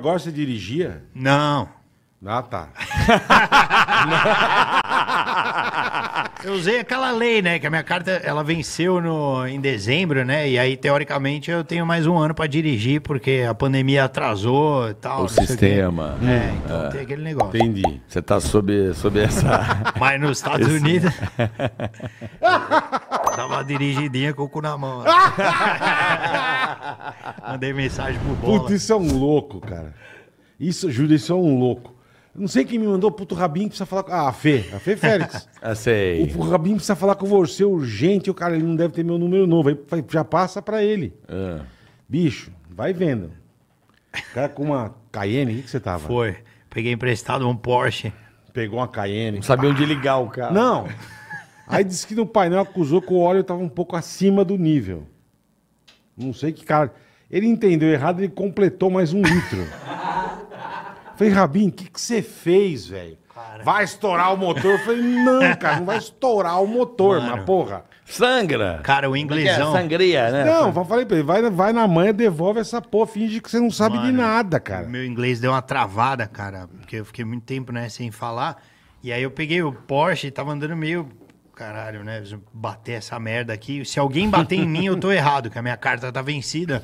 gosta de dirigia? Não. Ah, tá. Eu usei aquela lei, né? Que a minha carta ela venceu no, em dezembro, né? E aí, teoricamente, eu tenho mais um ano para dirigir, porque a pandemia atrasou e tal. O sistema. O é, então tem aquele negócio. Entendi. Você tá sob, sob essa. Mas nos Estados Esse... Unidos. Dá uma dirigidinha com o cu na mão. Né? Mandei mensagem pro Bola. Puta, isso é um louco, cara. Isso, Júlio, isso é um louco. Não sei quem me mandou, puto, o Rabinho precisa falar com... Ah, a Fê, a Fê Félix. ah, sei. O, o Rabinho precisa falar com você urgente, o cara ele não deve ter meu número novo. Aí já passa pra ele. Ah. Bicho, vai vendo. O cara com uma Cayenne, o que, você tava? Foi. Peguei emprestado um Porsche. Pegou uma Cayenne. Não sabia onde ligar o cara. Não. Aí disse que no painel acusou que o óleo tava um pouco acima do nível. Não sei que cara. Ele entendeu errado, ele completou mais um litro. falei, Rabin, o que você fez, velho? Vai estourar o motor? Eu falei, não, cara, não vai estourar o motor, Mano. mas porra. Sangra. Cara, o é é? inglesão. É, sangria, né? Não, falei pra ele, vai, vai na manhã, devolve essa porra, finge que você não sabe Mano, de nada, cara. Meu inglês deu uma travada, cara, porque eu fiquei muito tempo, né, sem falar. E aí eu peguei o Porsche e tava andando meio caralho, né? Bater essa merda aqui. Se alguém bater em mim, eu tô errado, que a minha carta tá vencida.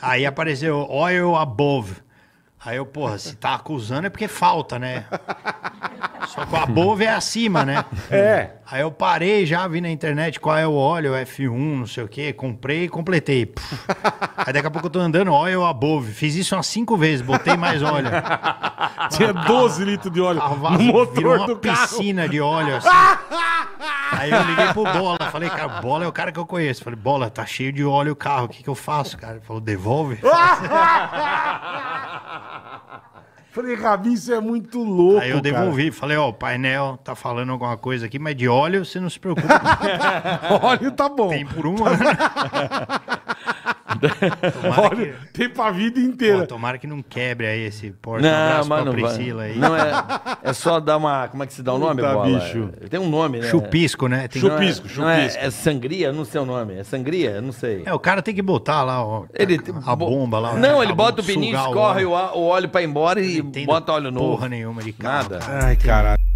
Aí apareceu oil above. Aí eu, porra, se tá acusando é porque falta, né? Só que o above é acima, né? É. Aí eu parei já, vi na internet qual é o óleo, F1, não sei o quê, comprei e completei. Puf. Aí daqui a pouco eu tô andando, óleo above. Fiz isso umas cinco vezes, botei mais óleo. Tinha 12 litros de óleo. No motor uma do piscina carro. de óleo assim. Aí eu liguei pro Bola, falei, cara, Bola é o cara que eu conheço. Falei, Bola, tá cheio de óleo o carro, o que que eu faço, cara? Ele falou, devolve. Falei, Rabi, isso é muito louco. Aí eu devolvi, cara. falei, ó, o painel tá falando alguma coisa aqui, mas de óleo você não se preocupa. óleo tá bom. Tem por um tá ano. Olha, que... tem pra vida inteira. Pô, tomara que não quebre aí esse porta Não, um abraço mano, pra Priscila aí. Não, é, é só dar uma... Como é que se dá o nome, Puta, bola? bicho. Tem um nome, né? Chupisco, né? Tem... Chupisco, não é, chupisco. Não é, é, sangria? Não sei o nome. É sangria? Não sei. É, o cara tem que botar lá ó, ele, a, a bomba lá. Não, né? ele bota o pininho, escorre o óleo, o óleo pra ir embora e bota óleo novo. Porra nenhuma de cara. Nada. Ai, caralho.